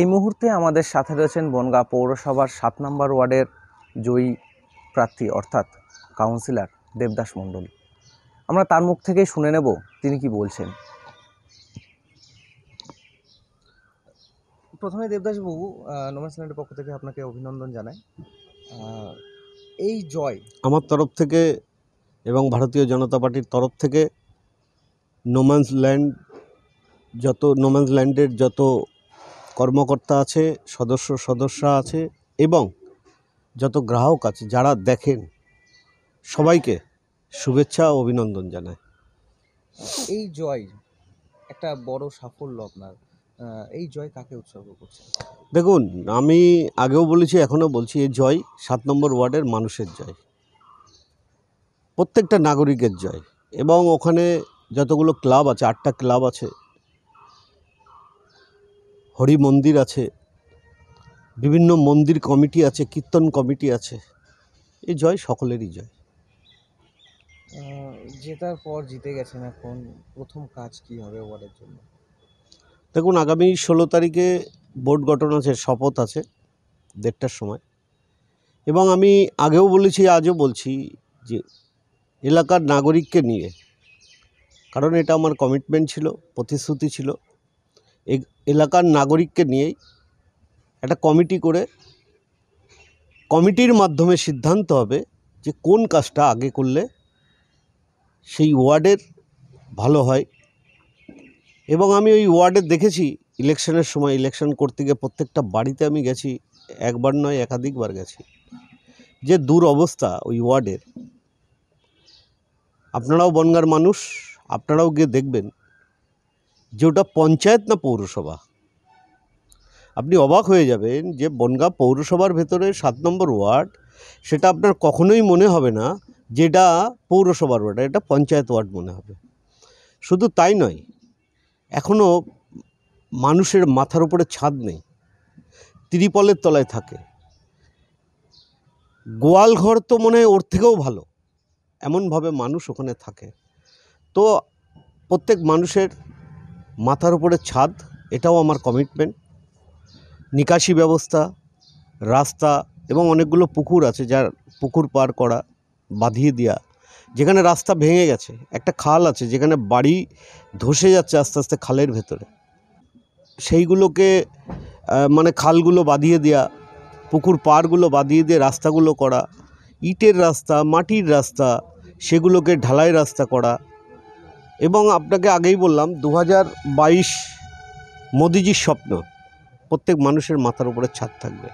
এই মুহূর্তে আমাদের সাথে রয়েছেন বনগাঁ পৌরসভার সাত নম্বর ওয়ার্ডের জয়ী প্রার্থী অর্থাৎ কাউন্সিলর দেবদাস মণ্ডল আমরা তার মুখ থেকেই শুনে নেব তিনি কি বলছেন প্রথমে দেবদাস বাবু নোমান্সল্যান্ডের পক্ষ থেকে আপনাকে অভিনন্দন জানাই এই জয় আমার তরফ থেকে এবং ভারতীয় জনতা পার্টির তরফ থেকে নোম্যান্স ল্যান্ড যত নোম্যান্স ল্যান্ডের যত কর্মকর্তা আছে সদস্য সদস্যা আছে এবং যত গ্রাহক আছে যারা দেখেন সবাইকে শুভেচ্ছা ও অভিনন্দন জানায় এই জয় একটা বড় সাফল্য আপনার এই জয় কাকে উৎসর্গ করছে দেখুন আমি আগেও বলেছি এখনও বলছি এই জয় সাত নম্বর ওয়ার্ডের মানুষের জয় প্রত্যেকটা নাগরিকের জয় এবং ওখানে যতগুলো ক্লাব আছে আটটা ক্লাব আছে হরি মন্দির আছে বিভিন্ন মন্দির কমিটি আছে কীর্তন কমিটি আছে এই জয় সকলেরই জয় জেতার পর জিতে গেছেন এখন প্রথম কাজ কি হবে ওয়ার্ডের জন্য দেখুন আগামী ষোলো তারিখে বোর্ড গঠন আছে শপথ আছে দেড়টার সময় এবং আমি আগেও বলেছি আজও বলছি যে এলাকার নাগরিককে নিয়ে কারণ এটা আমার কমিটমেন্ট ছিল প্রতিশ্রুতি ছিল এলাকার নাগরিককে নিয়েই একটা কমিটি করে কমিটির মাধ্যমে সিদ্ধান্ত হবে যে কোন কাজটা আগে করলে সেই ওয়ার্ডের ভালো হয় এবং আমি ওই ওয়ার্ডে দেখেছি ইলেকশনের সময় ইলেকশন করতে গিয়ে প্রত্যেকটা বাড়িতে আমি গেছি একবার নয় একাধিকবার গেছি যে দূর অবস্থা ওই ওয়ার্ডের আপনারাও বনগার মানুষ আপনারাও গিয়ে দেখবেন যে ওটা পঞ্চায়েত না পৌরসভা আপনি অবাক হয়ে যাবেন যে বনগাঁ পৌরসভার ভেতরে সাত নম্বর ওয়ার্ড সেটা আপনার কখনোই মনে হবে না যেটা পৌরসভার ওয়ার্ড এটা পঞ্চায়েত ওয়ার্ড মনে হবে শুধু তাই নয় এখনও মানুষের মাথার উপরে ছাদ নেই ত্রিপলের তলায় থাকে গোয়াল ঘর তো মনে হয় ওর থেকেও ভালো এমনভাবে মানুষ ওখানে থাকে তো প্রত্যেক মানুষের মাথার উপরে ছাদ এটাও আমার কমিটমেন্ট নিকাশি ব্যবস্থা রাস্তা এবং অনেকগুলো পুকুর আছে যার পুকুর পার করা বাঁধিয়ে দেওয়া যেখানে রাস্তা ভেঙে গেছে একটা খাল আছে যেখানে বাড়ি ধসে যাচ্ছে আস্তে আস্তে খালের ভেতরে সেইগুলোকে মানে খালগুলো বাঁধিয়ে দেওয়া পুকুর পাড়গুলো বাঁধিয়ে দিয়ে রাস্তাগুলো করা ইটের রাস্তা মাটির রাস্তা সেগুলোকে ঢালাই রাস্তা করা এবং আপনাকে আগেই বললাম দু হাজার বাইশ মোদিজির স্বপ্ন প্রত্যেক মানুষের মাথার উপরে ছাদ থাকবে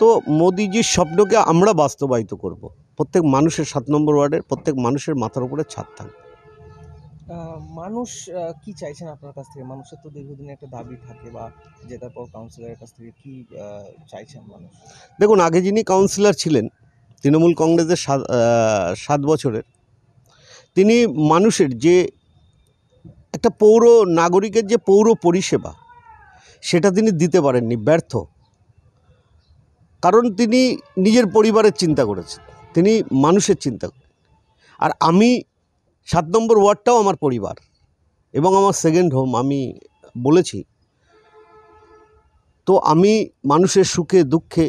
তো মোদিজির স্বপ্নকে আমরা বাস্তবায়িত করব। প্রত্যেক মানুষের সাত নম্বর ওয়ার্ডের প্রত্যেক মানুষের মাথার উপরে ছাদ থাকবে মানুষ কি চাইছেন আপনার কাছ থেকে মানুষের তো দীর্ঘদিনের একটা দাবি থাকে বা জেতার পর কাউন্সিলরের কাছ থেকে কি চাইছেন মানুষ দেখুন আগে যিনি কাউন্সিলর ছিলেন তৃণমূল কংগ্রেসের সাত সাত বছরের তিনি মানুষের যে একটা পৌর নাগরিকের যে পৌর পরিষেবা সেটা তিনি দিতে পারেননি ব্যর্থ কারণ তিনি নিজের পরিবারের চিন্তা করেছেন তিনি মানুষের চিন্তা আর আমি সাত নম্বর ওয়ার্ডটাও আমার পরিবার এবং আমার সেকেন্ড হোম আমি বলেছি তো আমি মানুষের সুখে দুঃখে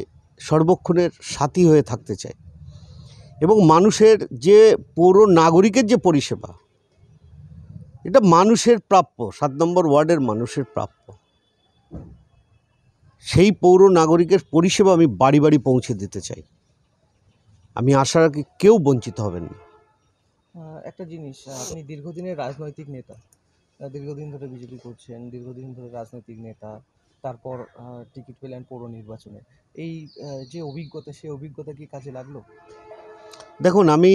সর্বক্ষণের সাথী হয়ে থাকতে চাই এবং মানুষের যে পৌর নাগরিকের যে পরিষেবা এটা মানুষের প্রাপ্য সাত নম্বর ওয়ার্ডের মানুষের প্রাপ্য সেই পৌর নাগরিকের পরিষেবা আমি বাড়ি বাড়ি পৌঁছে দিতে চাই আমি আশা রাখি কেউ বঞ্চিত হবেন না একটা জিনিস আপনি দীর্ঘদিনের রাজনৈতিক নেতা দীর্ঘদিন ধরে বিজেপি করছেন দীর্ঘদিন ধরে রাজনৈতিক নেতা তারপর টিকিট পেলেন পৌর নির্বাচনে এই যে অভিজ্ঞতা সেই অভিজ্ঞতা কি কাজে লাগলো দেখুন আমি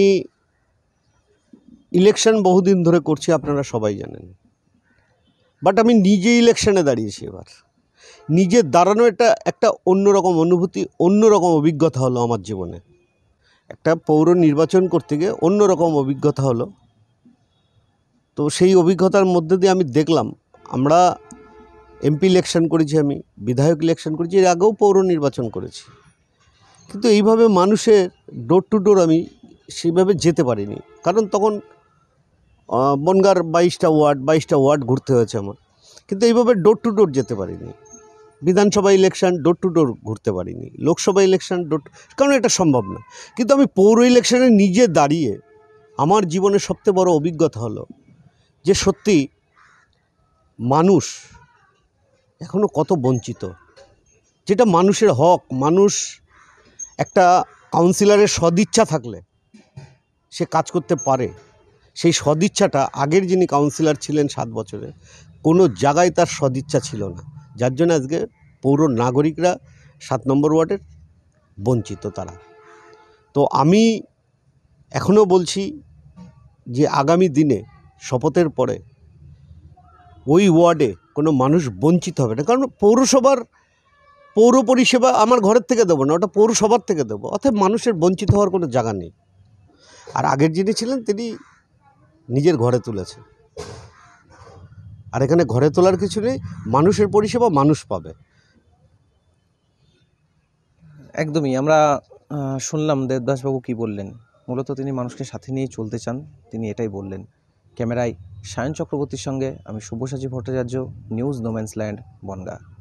ইলেকশন বহুদিন ধরে করছি আপনারা সবাই জানেন বাট আমি নিজে ইলেকশনে দাঁড়িয়েছি এবার নিজে দাঁড়ানো এটা একটা অন্যরকম অনুভূতি অন্যরকম অভিজ্ঞতা হলো আমার জীবনে একটা পৌর নির্বাচন করতে গিয়ে অন্যরকম অভিজ্ঞতা হলো তো সেই অভিজ্ঞতার মধ্যে দিয়ে আমি দেখলাম আমরা এমপি ইলেকশন করেছি আমি বিধায়ক ইলেকশন করেছি এর আগেও পৌর নির্বাচন করেছি কিন্তু এইভাবে মানুষের ডোর টু ডোর আমি সেভাবে যেতে পারিনি কারণ তখন বনগার বাইশটা ওয়ার্ড বাইশটা ওয়ার্ড ঘুরতে হয়েছে আমার কিন্তু এইভাবে ডোর টু ডোর যেতে পারিনি বিধানসভা ইলেকশান ডোর টু ডোর ঘুরতে পারিনি লোকসভা ইলেকশান ডোর কারণ এটা সম্ভব না কিন্তু আমি পৌর ইলেকশানে নিজে দাঁড়িয়ে আমার জীবনের সবচেয়ে বড় অভিজ্ঞতা হলো যে সত্যি মানুষ এখনও কত বঞ্চিত যেটা মানুষের হক মানুষ একটা কাউন্সিলরের সদিচ্ছা থাকলে সে কাজ করতে পারে সেই সদিচ্ছাটা আগের যিনি কাউন্সিলর ছিলেন সাত বছরে কোনো জায়গায় তার সদিচ্ছা ছিল না যার জন্য আজকে পৌর নাগরিকরা সাত নম্বর ওয়ার্ডের বঞ্চিত তারা তো আমি এখনও বলছি যে আগামী দিনে শপথের পরে ওই ওয়ার্ডে কোনো মানুষ বঞ্চিত হবে না কারণ পৌরসভার পৌর পরিষেবা আমার ঘরের থেকে দেবো না ওটা পৌরসভার থেকে দেবো অর্থাৎ মানুষের বঞ্চিত হওয়ার কোনো জায়গা নেই আর আগের যিনি ছিলেন তিনি নিজের ঘরে তুলেছেন আর এখানে ঘরে তোলার কিছু নেই মানুষের পরিষেবা মানুষ পাবে একদমই আমরা শুনলাম দেবদাসবাবু কি বললেন মূলত তিনি মানুষকে সাথে নিয়ে চলতে চান তিনি এটাই বললেন ক্যামেরায় সায়ন চক্রবর্তীর সঙ্গে আমি Subhasachi Bhattacharya news no man's land Bongaon